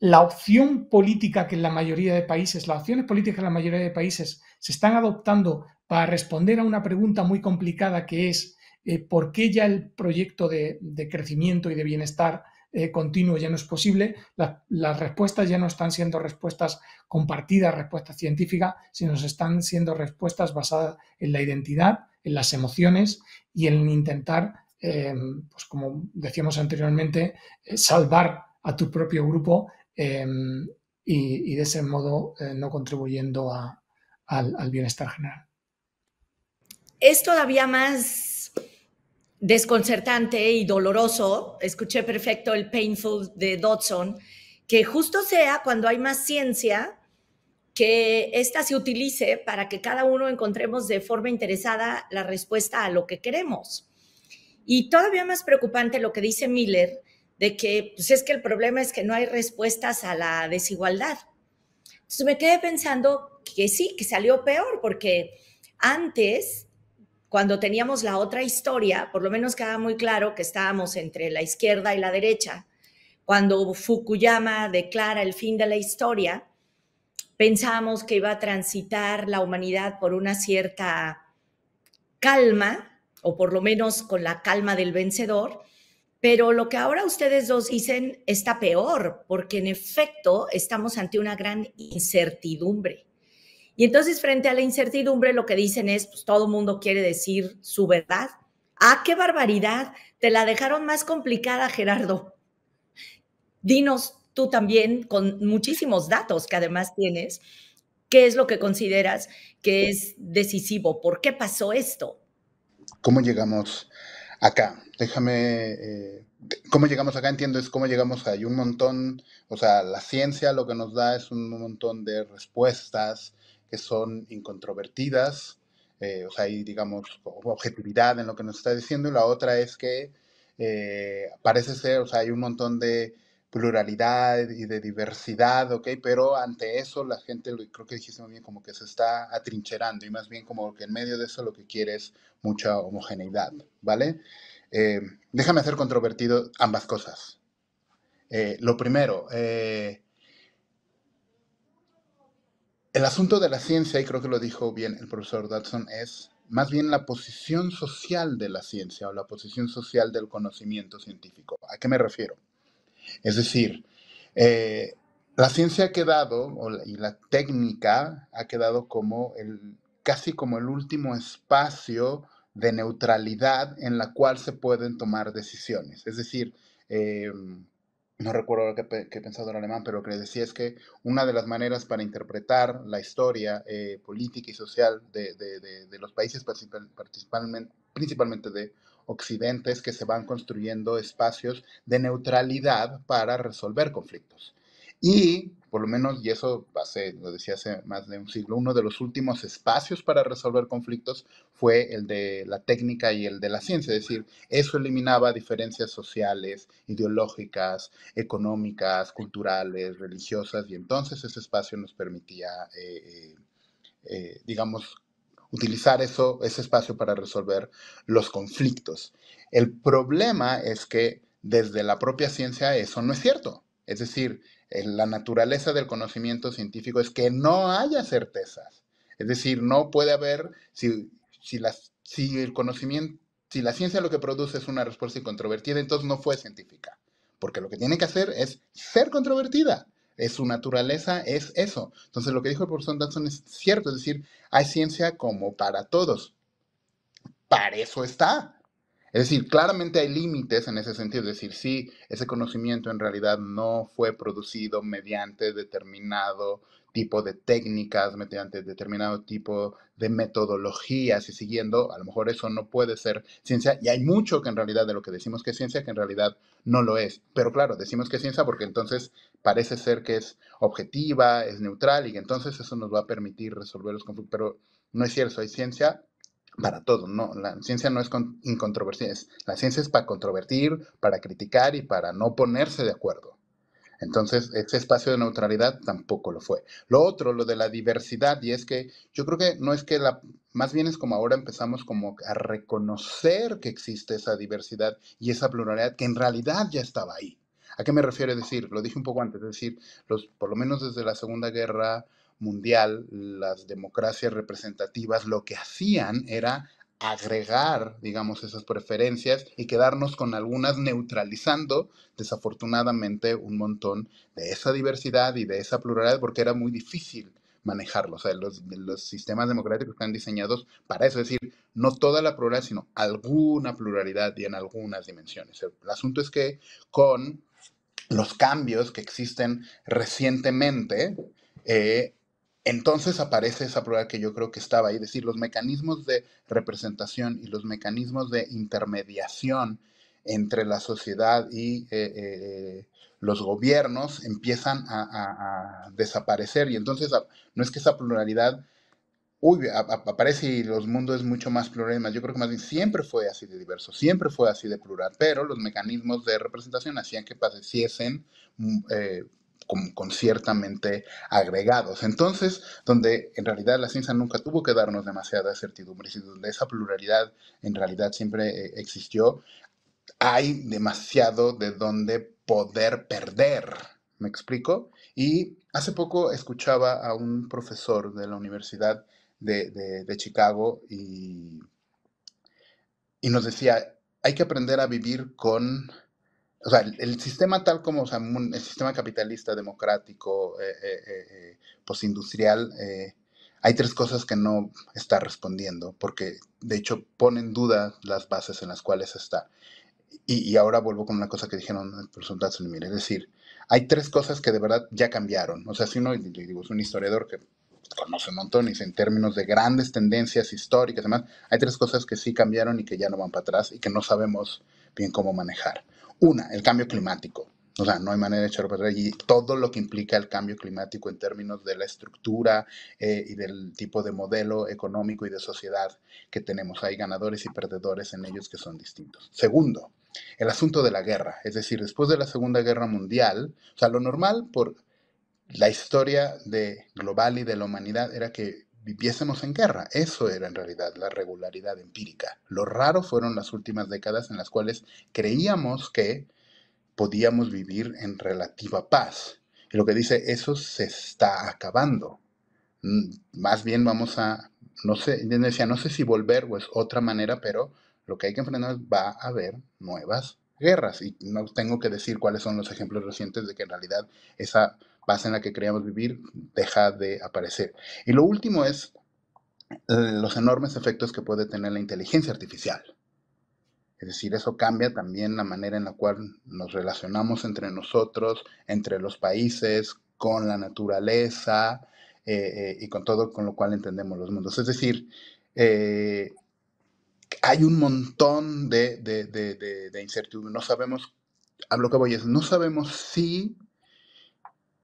la opción política que en la mayoría de países, las opciones políticas en la mayoría de países se están adoptando para responder a una pregunta muy complicada que es eh, por qué ya el proyecto de, crecimiento y de bienestar eh, continuo ya no es posible, las respuestas ya no están siendo respuestas compartidas, respuestas científicas, sino están siendo respuestas basadas en la identidad, en las emociones y en intentar, eh, pues como decíamos anteriormente, salvar a tu propio grupo Em, y, de ese modo eh, no contribuyendo al, al bienestar general. Es todavía más desconcertante y doloroso, escuché perfecto el painful de Dodson, que justo sea cuando hay más ciencia que ésta se utilice para que cada uno encontremos de forma interesada la respuesta a lo que queremos. Y todavía más preocupante lo que dice Miller de que pues es que el problema es que no hay respuestas a la desigualdad. Entonces me quedé pensando que sí, que salió peor, porque antes, cuando teníamos la otra historia, por lo menos quedaba muy claro que estábamos entre la izquierda y la derecha. Cuando Fukuyama declara el fin de la historia, pensamos que iba a transitar la humanidad por una cierta calma, o por lo menos con la calma del vencedor, pero lo que ahora ustedes dos dicen está peor, porque en efecto estamos ante una gran incertidumbre. Y entonces frente a la incertidumbre lo que dicen es, pues todo mundo quiere decir su verdad. Ah, qué barbaridad, te la dejaron más complicada, Gerardo. Dinos tú también, con muchísimos datos que además tienes, qué es lo que consideras que es decisivo, por qué pasó esto. ¿Cómo llegamos? acá. Déjame, eh, ¿cómo llegamos acá? Entiendo, es cómo llegamos hay Un montón, o sea, la ciencia lo que nos da es un montón de respuestas que son incontrovertidas, eh, o sea, hay, digamos, objetividad en lo que nos está diciendo, y la otra es que eh, parece ser, o sea, hay un montón de pluralidad y de diversidad, ¿ok? Pero ante eso la gente, creo que dijiste muy bien, como que se está atrincherando y más bien como que en medio de eso lo que quiere es mucha homogeneidad, ¿vale? Eh, déjame hacer controvertido ambas cosas. Eh, lo primero, eh, el asunto de la ciencia, y creo que lo dijo bien el profesor Dodson, es más bien la posición social de la ciencia o la posición social del conocimiento científico. ¿A qué me refiero? Es decir, eh, la ciencia ha quedado, y la técnica ha quedado como el, casi como el último espacio de neutralidad en la cual se pueden tomar decisiones. Es decir, eh, no recuerdo qué, he pensado el alemán, pero lo que decía es que una de las maneras para interpretar la historia eh, política y social de, los países, principalmente, principalmente de occidentes que se van construyendo espacios de neutralidad para resolver conflictos. Y, por lo menos, y eso lo decía hace más de un siglo, uno de los últimos espacios para resolver conflictos fue el de la técnica y el de la ciencia. Es decir, eso eliminaba diferencias sociales, ideológicas, económicas, culturales, religiosas, y entonces ese espacio nos permitía, eh, eh, eh, digamos, utilizar eso, ese espacio para resolver los conflictos. El problema es que desde la propia ciencia eso no es cierto. Es decir, eh, la naturaleza del conocimiento científico es que no haya certezas. Es decir, no puede haber, si, si, la, si el conocimiento, si la ciencia lo que produce es una respuesta incontrovertida, entonces no fue científica. Porque lo que tiene que hacer es ser controvertida es su naturaleza es eso. Entonces lo que dijo el profesor Datson es cierto, es decir, hay ciencia como para todos. Para eso está. Es decir, claramente hay límites en ese sentido, es decir, sí, ese conocimiento en realidad no fue producido mediante determinado tipo de técnicas, mediante determinado tipo de metodologías y siguiendo, a lo mejor eso no puede ser ciencia y hay mucho que en realidad de lo que decimos que es ciencia que en realidad no lo es. Pero claro, decimos que es ciencia porque entonces parece ser que es objetiva, es neutral y entonces eso nos va a permitir resolver los conflictos, pero no es cierto, hay ciencia para todo, ¿no? La ciencia no es con, incontrovertida, es, la ciencia es para controvertir, para criticar y para no ponerse de acuerdo. Entonces, ese espacio de neutralidad tampoco lo fue. Lo otro, lo de la diversidad, y es que yo creo que no es que la, más bien es como ahora empezamos como a reconocer que existe esa diversidad y esa pluralidad que en realidad ya estaba ahí. ¿A qué me refiero decir? Lo dije un poco antes, es decir, los, por lo menos desde la Segunda Guerra mundial, las democracias representativas, lo que hacían era agregar, digamos, esas preferencias y quedarnos con algunas neutralizando, desafortunadamente, un montón de esa diversidad y de esa pluralidad, porque era muy difícil manejarlo. O sea, los, sistemas democráticos están diseñados para eso, es decir, no toda la pluralidad, sino alguna pluralidad y en algunas dimensiones. El, asunto es que con los cambios que existen recientemente, eh, entonces aparece esa prueba que yo creo que estaba ahí, es decir, los mecanismos de representación y los mecanismos de intermediación entre la sociedad y eh, eh, los gobiernos empiezan a, desaparecer. Y entonces ah, no es que esa pluralidad, uy, aparece y los mundos es mucho más plural Yo creo que más bien siempre fue así de diverso, siempre fue así de plural, pero los mecanismos de representación hacían que padeciesen mm, eh, con, ciertamente agregados. Entonces, donde en realidad la ciencia nunca tuvo que darnos demasiadas certidumbres y donde esa pluralidad en realidad siempre eh, existió, hay demasiado de donde poder perder. ¿Me explico? Y hace poco escuchaba a un profesor de la Universidad de, Chicago y nos decía, hay que aprender a vivir con o sea, el, sistema tal como, o sea, el sistema capitalista, democrático, eh, eh, eh, postindustrial, hay tres cosas que no está respondiendo, porque de hecho pone en duda las bases en las cuales está. Y, ahora vuelvo con una cosa que dijeron el de Datsun, es decir, hay tres cosas que de verdad ya cambiaron. O sea, si uno, digo, es un historiador que conoce un montón y en términos de grandes tendencias históricas y demás, hay tres cosas que sí cambiaron y que ya no van para atrás y que no sabemos bien cómo manejar. Una, el cambio climático. O sea, no hay manera de echar para y todo lo que implica el cambio climático en términos de la estructura eh, y del tipo de modelo económico y de sociedad que tenemos. Hay ganadores y perdedores en ellos que son distintos. Segundo, el asunto de la guerra. Es decir, después de la Segunda Guerra Mundial, o sea, lo normal por la historia de global y de la humanidad era que viviésemos en guerra. Eso era en realidad la regularidad empírica. Lo raro fueron las últimas décadas en las cuales creíamos que podíamos vivir en relativa paz. Y lo que dice, eso se está acabando. Mm, más bien vamos a, no sé, decía, no sé si volver o es otra manera, pero lo que hay que enfrentar va a haber nuevas guerras. Y no tengo que decir cuáles son los ejemplos recientes de que en realidad esa en la que creíamos vivir deja de aparecer. Y lo último es eh, los enormes efectos que puede tener la inteligencia artificial. Es decir, eso cambia también la manera en la cual nos relacionamos entre nosotros, entre los países, con la naturaleza eh, eh, y con todo con lo cual entendemos los mundos. Es decir, hay un montón de, de incertidumbre. No sabemos, a lo que voy es, no sabemos si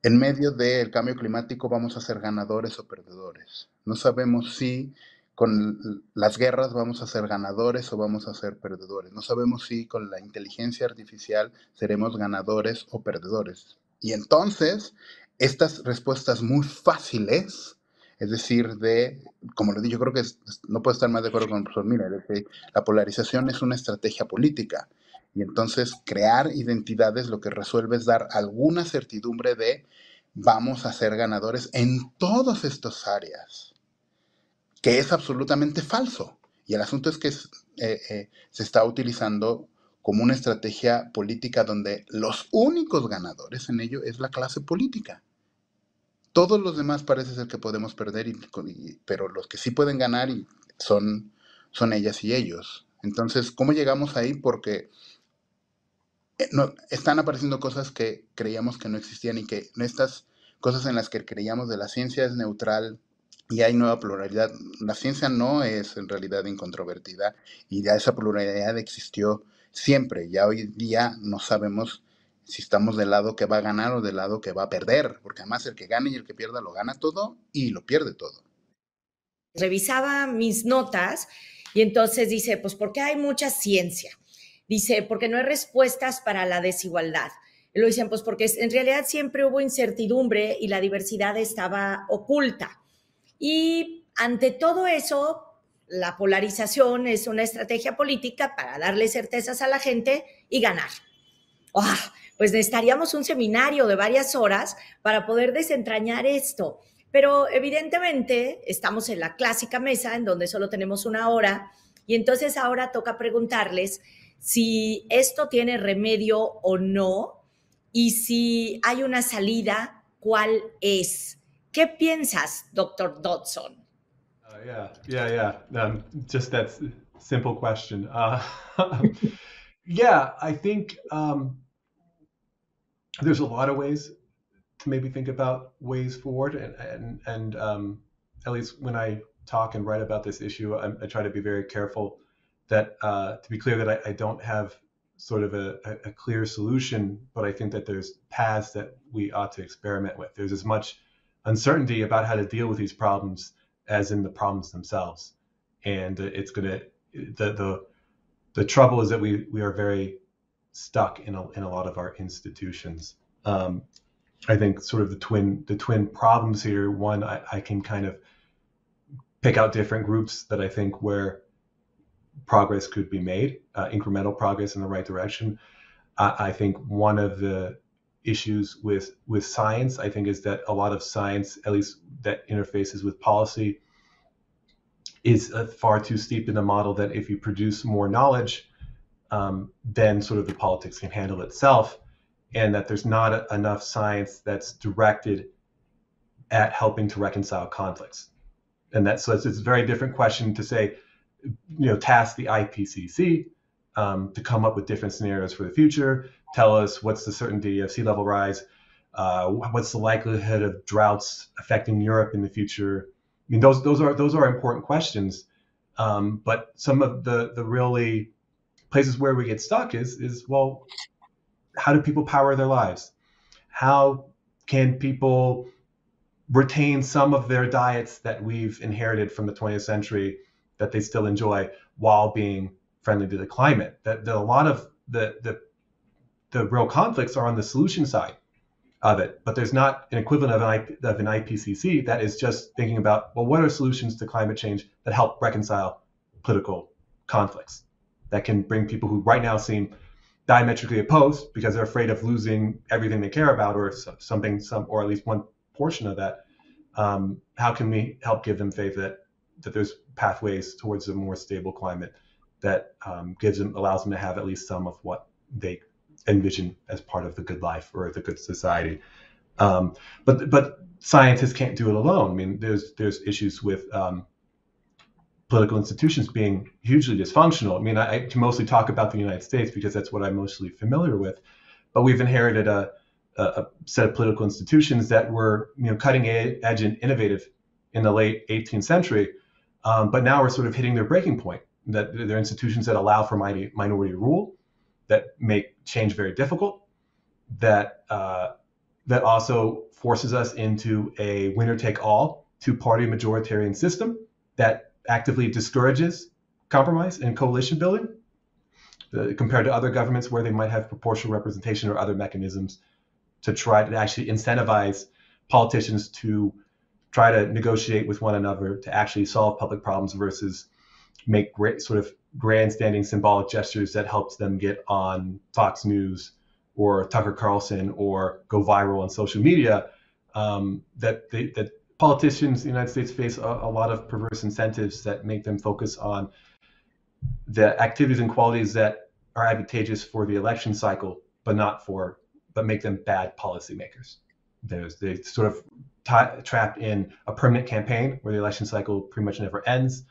en medio del cambio climático vamos a ser ganadores o perdedores. No sabemos si con las guerras vamos a ser ganadores o vamos a ser perdedores. No sabemos si con la inteligencia artificial seremos ganadores o perdedores. Y entonces, estas respuestas muy fáciles, es decir, de, como lo dije, yo creo que no puedo estar más de acuerdo con el profesor Mira, es decir, la polarización es una estrategia política. Y entonces crear identidades lo que resuelve es dar alguna certidumbre de vamos a ser ganadores en todas estas áreas, que es absolutamente falso. Y el asunto es que eh, eh, se está utilizando como una estrategia política donde los únicos ganadores en ello es la clase política. Todos los demás parece ser que podemos perder, pero los que sí pueden ganar son, son ellas y ellos. Entonces, ¿cómo llegamos ahí? Porque eh, están apareciendo cosas que creíamos que no existían y que estas cosas en las que creíamos de la ciencia es neutral y hay nueva pluralidad. La ciencia no es en realidad incontrovertida y ya esa pluralidad existió siempre. Ya hoy día no sabemos si estamos del lado que va a ganar o del lado que va a perder, porque además el que gane y el que pierda lo gana todo y lo pierde todo. Revisaba mis notas y entonces dice, pues porque hay mucha ciencia. Dice, porque no hay respuestas para la desigualdad. Lo dicen, pues porque en realidad siempre hubo incertidumbre y la diversidad estaba oculta. Y ante todo eso, la polarización es una estrategia política para darle certezas a la gente y ganar. ¡Ah! pues necesitaríamos un seminario de varias horas para poder desentrañar esto. Pero evidentemente estamos en la clásica mesa en donde solo tenemos una hora y entonces ahora toca preguntarles si esto tiene remedio o no y si hay una salida, cuál es. ¿Qué piensas, doctor Dodson? Uh, yeah, yeah, yeah. Um, just that simple question. Uh, yeah, I think um, there's a lot of ways to maybe think about ways forward, and and and um, at least when I talk and write about this issue, I, I try to be very careful that uh, to be clear that I, I don't have sort of a, a, clear solution, but I think that there's paths that we ought to experiment with. There's as much uncertainty about how to deal with these problems as in the problems themselves, and it's gonna the the the trouble is that we we are very stuck in a, in a lot of our institutions. Um, I think sort of the twin the twin problems here. One, I, I can kind of pick out different groups that I think where progress could be made, uh, incremental progress in the right direction. I think one of the issues with with science, I think, is that a lot of science, at least that interfaces with policy, is uh, far too steep in the model that if you produce more knowledge, um, then sort of the politics can handle itself, and that there's not a, enough science that's directed at helping to reconcile conflicts. And that so it's, it's a very different question to say you know, task the IPCC um, to come up with different scenarios for the future. Tell us what's the certainty of sea level rise. Uh, what's the likelihood of droughts affecting Europe in the future? I mean, those those are those are important questions. Um, but some of the the really places where we get stuck is is well, how do people power their lives? How can people retain some of their diets that we've inherited from the 20th century that they still enjoy while being friendly to the climate. That, that a lot of the, the the real conflicts are on the solution side of it, but there's not an equivalent of an, IP, of an IPCC that is just thinking about well, what are solutions to climate change that help reconcile political conflicts that can bring people who right now seem diametrically opposed because they're afraid of losing everything they care about or something some or at least one portion of that um, how can we help give them faith that that there's pathways towards a more stable climate that um, gives them allows them to have at least some of what they envision as part of the good life or the good society. Um, but but scientists can't do it alone. I mean, there's there's issues with um, political institutions being hugely dysfunctional. I mean, I, I, mostly talk about the United States because that's what I'm mostly familiar with. But we've inherited a, a, a set of political institutions that were you know cutting edge and innovative in the late 18th century, um, but now we're sort of hitting their breaking point that there are institutions that allow for minority, minority rule, that make change very difficult, that uh, that also forces us into a winner take all two party majoritarian system that actively discourages compromise and coalition building uh, compared to other governments where they might have proportional representation or other mechanisms to try to actually incentivize politicians to try to negotiate with one another to actually solve public problems versus make great sort of grandstanding symbolic gestures that helps them get on Fox News or Tucker Carlson or go viral on social media. Um, that they, that politicians in the United States face a, a lot of perverse incentives that make them focus on the activities and qualities that are advantageous for the election cycle, but not for but make them bad policymakers. There's, they sort of t- trapped in a permanent campaign where the election cycle pretty much never ends.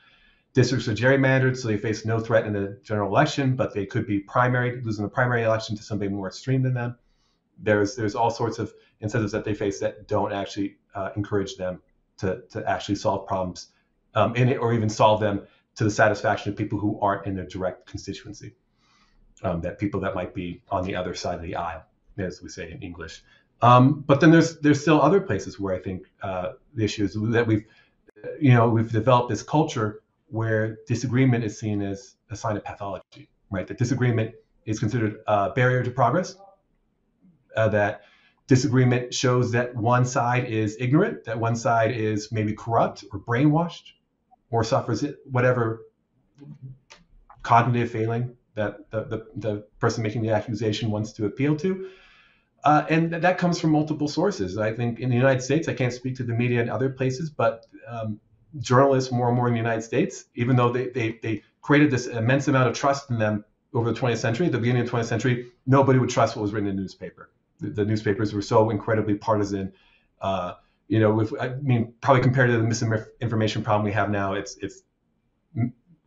Districts are gerrymandered, so they face no threat in the general election, but they could be primary, losing the primary election to somebody more extreme than them. There's there's all sorts of incentives that they face that don't actually uh, encourage them to, to actually solve problems um, in it or even solve them to the satisfaction of people who aren't in their direct constituency. Um, that people that might be on the other side of the aisle, as we say in English, um, but then there's there's still other places where I think uh, the issue is that we've you know we've developed this culture where disagreement is seen as a sign of pathology, right? That disagreement is considered a barrier to progress. Uh, that disagreement shows that one side is ignorant, that one side is maybe corrupt or brainwashed, or suffers whatever cognitive failing that the, the, the person making the accusation wants to appeal to. Uh, and that comes from multiple sources. I think in the United States, I can't speak to the media in other places, but um, journalists more and more in the United States, even though they, they, they created this immense amount of trust in them over the 20th century, at the beginning of the 20th century, nobody would trust what was written in the newspaper. The, the newspapers were so incredibly partisan. Uh, you know, with, I mean, probably compared to the misinformation problem we have now, it's, it's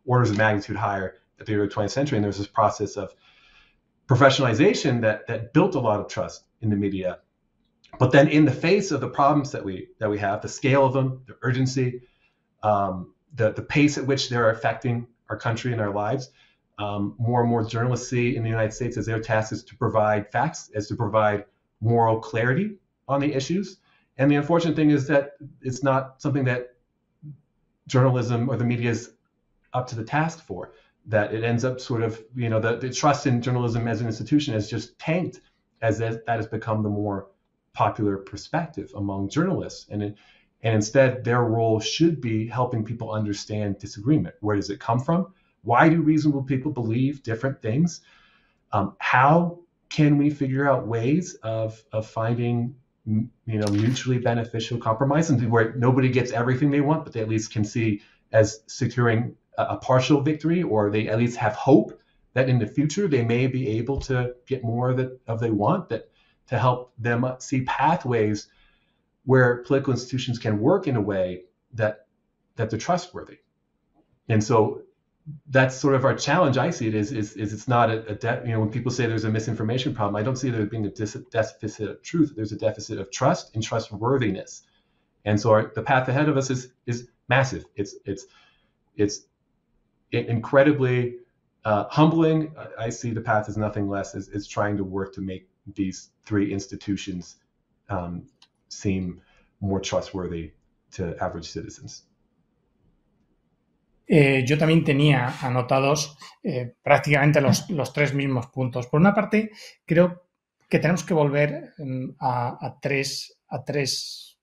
orders of magnitude higher at the end of the 20th century. And there's this process of professionalization that that built a lot of trust in the media. But then, in the face of the problems that we that we have, the scale of them, the urgency, um, the the pace at which they're affecting our country and our lives, um, more and more journalists see in the United States as their task is to provide facts, as to provide moral clarity on the issues. And the unfortunate thing is that it's not something that journalism or the media is up to the task for that it ends up sort of, you know, the, the trust in journalism as an institution has just tanked as that, that has become the more popular perspective among journalists. And, it, and instead, their role should be helping people understand disagreement. Where does it come from? Why do reasonable people believe different things? Um, how can we figure out ways of, of finding you know mutually beneficial compromise and where nobody gets everything they want but they at least can see as securing a partial victory or they at least have hope that in the future they may be able to get more that of they want that to help them see pathways where political institutions can work in a way that that they're trustworthy and so that's sort of our challenge i see it is is, is it's not a, a de- you know when people say there's a misinformation problem i don't see there being a dis- deficit of truth there's a deficit of trust and trustworthiness and so our, the path ahead of us is is massive it's it's it's incredibly uh, humbling. I see the path as nothing less as, as trying to work to make these three institutions um, seem more trustworthy to average citizens. Eh, yo también tenía anotados eh, prácticamente los, los, tres mismos puntos. Por una parte, creo que tenemos que volver mm, a, a tres, a tres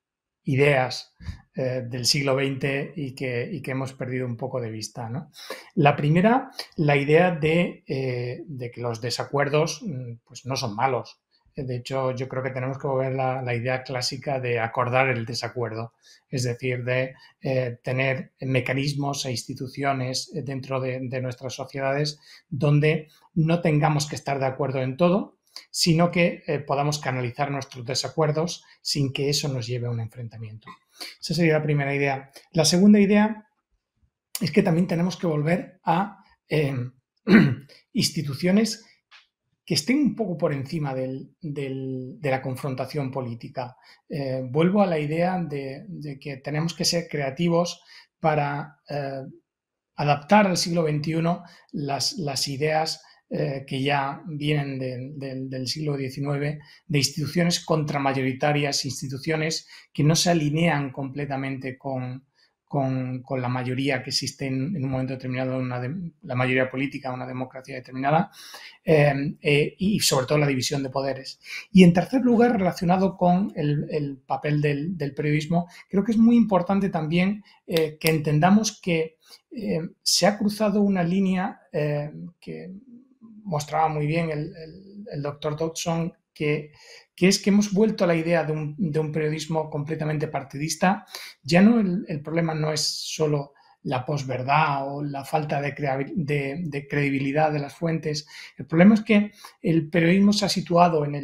ideas eh, del siglo XX y que, hemos perdido un poco de vista. La primera, la idea de, eh, que los desacuerdos mm, pues, no son malos. De hecho, yo creo que tenemos que volver la, la idea clásica de acordar el desacuerdo, es decir, de eh, tener mecanismos e instituciones dentro de nuestras sociedades donde no tengamos que estar de acuerdo en todo, sino que eh, podamos canalizar nuestros desacuerdos sin que eso nos lleve a un enfrentamiento. Esa sería la primera idea. La segunda idea es que también tenemos que volver a em, instituciones que estén un poco por encima de la confrontación política. Eh, vuelvo a la idea de, que tenemos que ser creativos para eh, adaptar al siglo XXI las, las ideas eh, que ya vienen del siglo XIX, de instituciones contramayoritarias, instituciones que no se alinean completamente con, la mayoría que existe en, un momento determinado, una la mayoría política, una democracia determinada, eh, eh, y sobre todo la división de poderes. Y en tercer lugar, relacionado con el, papel del, del, periodismo, creo que es muy importante también que entendamos que se ha cruzado una línea que mostraba muy bien el, doctor Dodson, que, es que hemos vuelto a la idea de un, periodismo completamente partidista. Ya no el, problema no es solo la posverdad o la falta de, credibilidad de las fuentes. El problema es que el periodismo se ha situado en,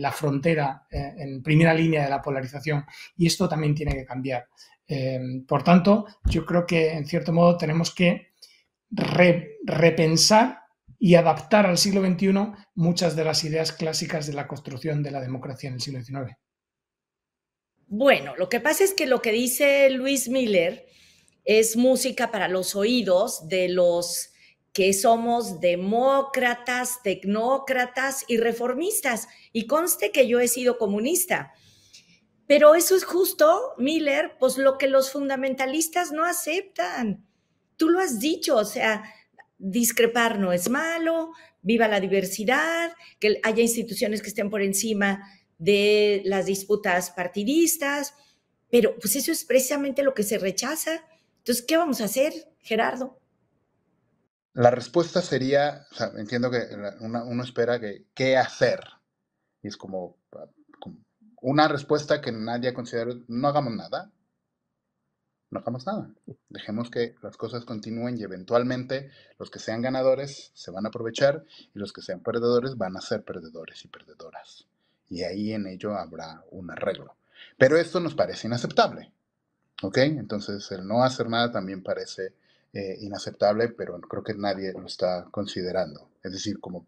la frontera, eh, en primera línea de la polarización, y esto también tiene que cambiar. Eh, por tanto, yo creo que en cierto modo tenemos que repensar y adaptar al siglo XXI muchas de las ideas clásicas de la construcción de la democracia en el siglo XIX. Bueno, lo que pasa es que lo que dice Luis Miller es música para los oídos de los que somos demócratas, tecnócratas y reformistas. Y conste que yo he sido comunista. Pero eso es justo, Miller, pues lo que los fundamentalistas no aceptan. Tú lo has dicho, o sea, discrepar no es malo, viva la diversidad, que haya instituciones que estén por encima de las disputas partidistas, pero pues eso es precisamente lo que se rechaza. Entonces, ¿qué vamos a hacer, Gerardo? La respuesta sería, entiendo que uno espera que, ¿qué hacer? Y es como una respuesta que nadie considera, no hagamos nada, no hagamos nada. Dejemos que las cosas continúen y eventualmente los que sean ganadores se van a aprovechar y los que sean perdedores van a ser perdedores y perdedoras. Y ahí en ello habrá un arreglo. Pero esto nos parece inaceptable. ¿Ok? Entonces el no hacer nada también parece eh, inaceptable, pero creo que nadie lo está considerando. Es decir, como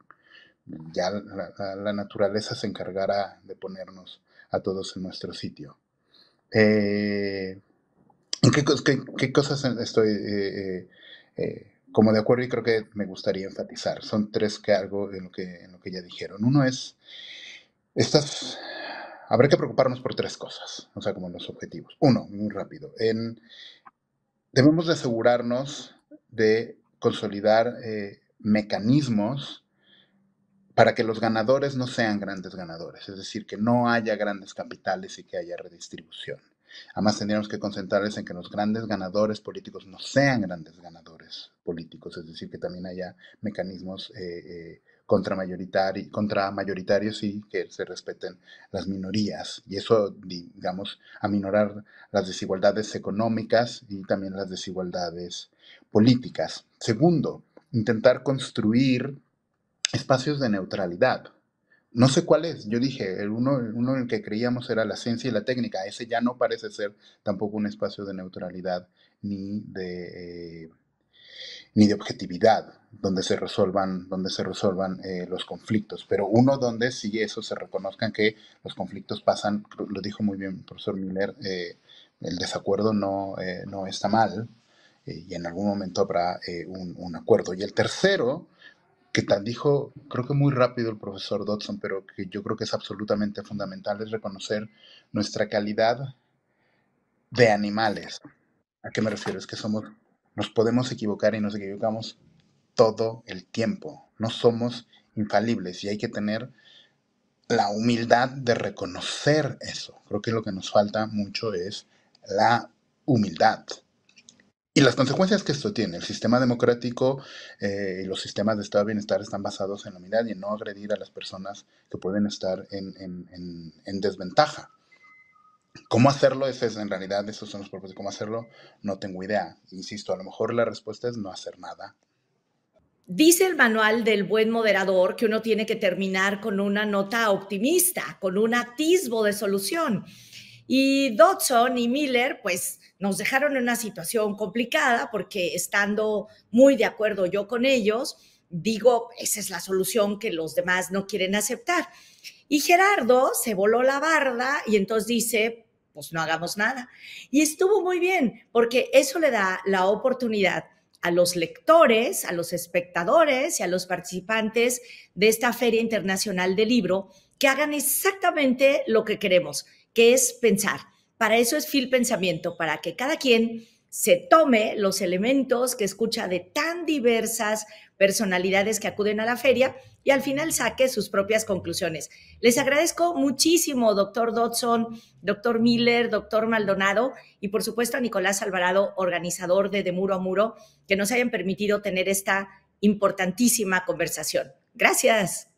ya la, la naturaleza se encargará de ponernos a todos en nuestro sitio. Eh, ¿Qué, qué, cosas estoy eh, eh, eh, como de acuerdo y creo que me gustaría enfatizar? Son tres que algo en lo que, ya dijeron. Uno es, estas, habrá que preocuparnos por tres cosas, o sea, como los objetivos. Uno, muy rápido, debemos de asegurarnos de consolidar mecanismos para que los ganadores no sean grandes ganadores, es decir, que no haya grandes capitales y que haya redistribución. Además, tendríamos que concentrarles en que los grandes ganadores políticos no sean grandes ganadores políticos, es decir, que también haya mecanismos eh, eh, contramayoritarios y que se respeten las minorías. Y eso, digamos, aminorar las desigualdades económicas y también las desigualdades políticas. Segundo, intentar construir espacios de neutralidad no sé cuál es. Yo dije, el uno, uno en el que creíamos era la ciencia y la técnica. Ese ya no parece ser tampoco un espacio de neutralidad ni de, eh, ni de objetividad donde se resuelvan, donde se resuelvan eh, los conflictos. Pero uno donde sí eso se reconozcan que los conflictos pasan, lo dijo muy bien el profesor Miller, eh, el desacuerdo no, está mal y en algún momento habrá un, un acuerdo. Y el tercero que tal dijo, creo que muy rápido el profesor Dodson, pero que yo creo que es absolutamente fundamental, es reconocer nuestra calidad de animales. ¿A qué me refiero? Es que somos, nos podemos equivocar y nos equivocamos todo el tiempo. No somos infalibles y hay que tener la humildad de reconocer eso. Creo que lo que nos falta mucho es la humildad. Y las consecuencias que esto tiene, el sistema democrático eh, y los sistemas de estado de bienestar están basados en la unidad y en no agredir a las personas que pueden estar en, desventaja. ¿Cómo hacerlo? es, en realidad, esos son los propósitos. ¿Cómo hacerlo? No tengo idea. Insisto, a lo mejor la respuesta es no hacer nada. Dice el manual del buen moderador que uno tiene que terminar con una nota optimista, con un atisbo de solución. Y Dodson y Miller, pues nos dejaron en una situación complicada porque estando muy de acuerdo yo con ellos, digo, esa es la solución que los demás no quieren aceptar. Y Gerardo se voló la barda y entonces dice, pues no hagamos nada. Y estuvo muy bien porque eso le da la oportunidad a los lectores, a los espectadores y a los participantes de esta Feria Internacional del Libro que hagan exactamente lo que queremos, que es pensar. Para eso es Fil Pensamiento, para que cada quien se tome los elementos que escucha de tan diversas personalidades que acuden a la feria y al final saque sus propias conclusiones. Les agradezco muchísimo, doctor Dodson, doctor Miller, doctor Maldonado y por supuesto a Nicolás Alvarado, organizador de De Muro a Muro, que nos hayan permitido tener esta importantísima conversación. Gracias.